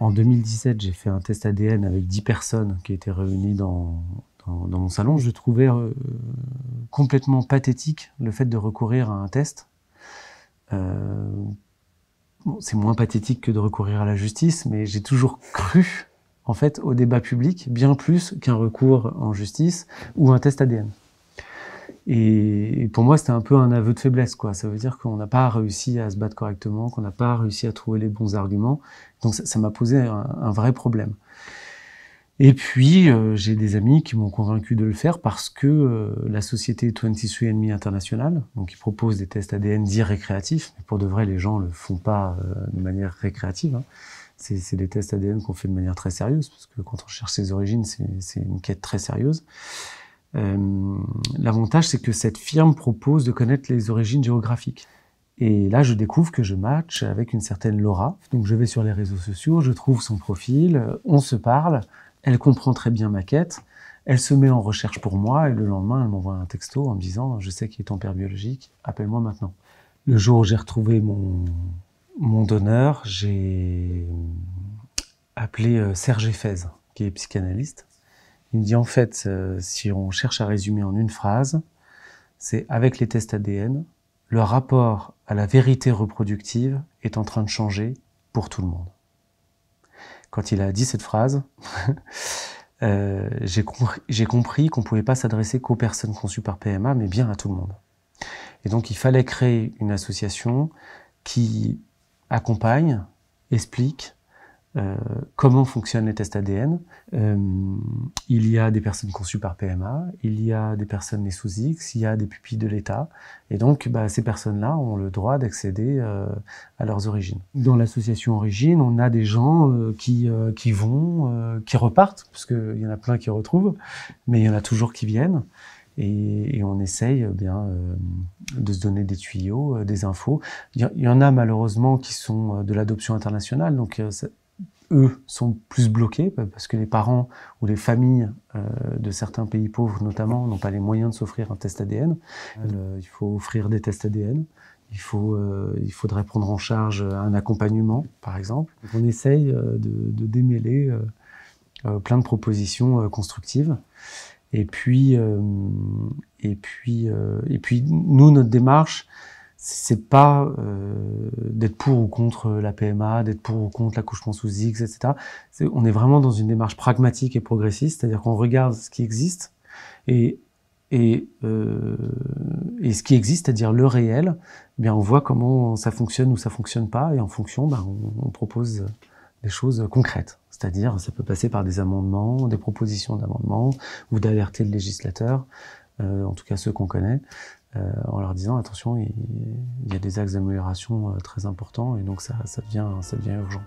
En 2017, j'ai fait un test ADN avec 10 personnes qui étaient réunies dans, mon salon. Je trouvais euh, complètement pathétique le fait de recourir à un test. Euh, c'est moins pathétique que de recourir à la justice, mais j'ai toujours cru en fait au débat public bien plus qu'un recours en justice ou un test ADN. Et pour moi, c'était un peu un aveu de faiblesse, quoi. Ça veut dire qu'on n'a pas réussi à se battre correctement, qu'on n'a pas réussi à trouver les bons arguments. Donc ça m'a posé un, vrai problème. Et puis, euh, j'ai des amis qui m'ont convaincu de le faire parce que euh, la société 23andMe International, donc qui propose des tests ADN dits récréatifs, mais pour de vrai, les gens le font pas euh, de manière récréative. Hein. C'est des tests ADN qu'on fait de manière très sérieuse, parce que quand on cherche ses origines, c'est une quête très sérieuse. Euh, l'avantage, c'est que cette firme propose de connaître les origines géographiques. Et là, je découvre que je match avec une certaine Laura. Donc, je vais sur les réseaux sociaux, je trouve son profil, euh, on se parle, elle comprend très bien ma quête, elle se met en recherche pour moi, et le lendemain, elle m'envoie un texto en me disant Je sais qu'il est en père biologique, appelle-moi maintenant. Le jour où j'ai retrouvé mon, mon donneur, j'ai appelé euh, Serge Fez, qui est psychanalyste, il me dit en fait, euh, si on cherche à résumer en une phrase, c'est avec les tests ADN, le rapport à la vérité reproductive est en train de changer pour tout le monde. Quand il a dit cette phrase, euh, j'ai compris qu'on ne pouvait pas s'adresser qu'aux personnes conçues par PMA, mais bien à tout le monde. Et donc il fallait créer une association qui accompagne, explique, euh, comment fonctionnent les tests ADN. Euh, il y a des personnes conçues par PMA, il y a des personnes nées sous X, il y a des pupilles de l'État. Et donc, bah, ces personnes-là ont le droit d'accéder euh, à leurs origines. Dans l'association Origine, on a des gens qui, qui vont, qui repartent, parce qu'il y en a plein qui retrouvent, mais il y en a toujours qui viennent. Et, on essaye bien de se donner des tuyaux, des infos. Il y, en a malheureusement qui sont de l'adoption internationale, donc eux, sont plus bloqués parce que les parents ou les familles euh, de certains pays pauvres, notamment, n'ont pas les moyens de s'offrir un test ADN. il faut offrir des tests ADN. Il, faut, euh, il faudrait prendre en charge un accompagnement, par exemple. On essaye euh, de, démêler plein de propositions constructives. Et puis, et, puis, et puis, nous, notre démarche, c'est pas euh, d'être pour ou contre la PMA, d'être pour ou contre l'accouchement sous X, etc. on est vraiment dans une démarche pragmatique et progressiste, c'est-à-dire qu'on regarde ce qui existe et et, euh, et ce qui existe, c'est-à-dire le réel, eh bien on voit comment ça fonctionne ou ça fonctionne pas, et en fonction, ben, on, propose des choses concrètes. C'est-à-dire, ça peut passer par des amendements, des propositions d'amendements, ou d'alerter le législateur. Euh, en tout cas ceux qu'on connaît, euh, en leur disant attention, il, y a des axes d'amélioration euh, très importants et donc ça, devient, ça urgent.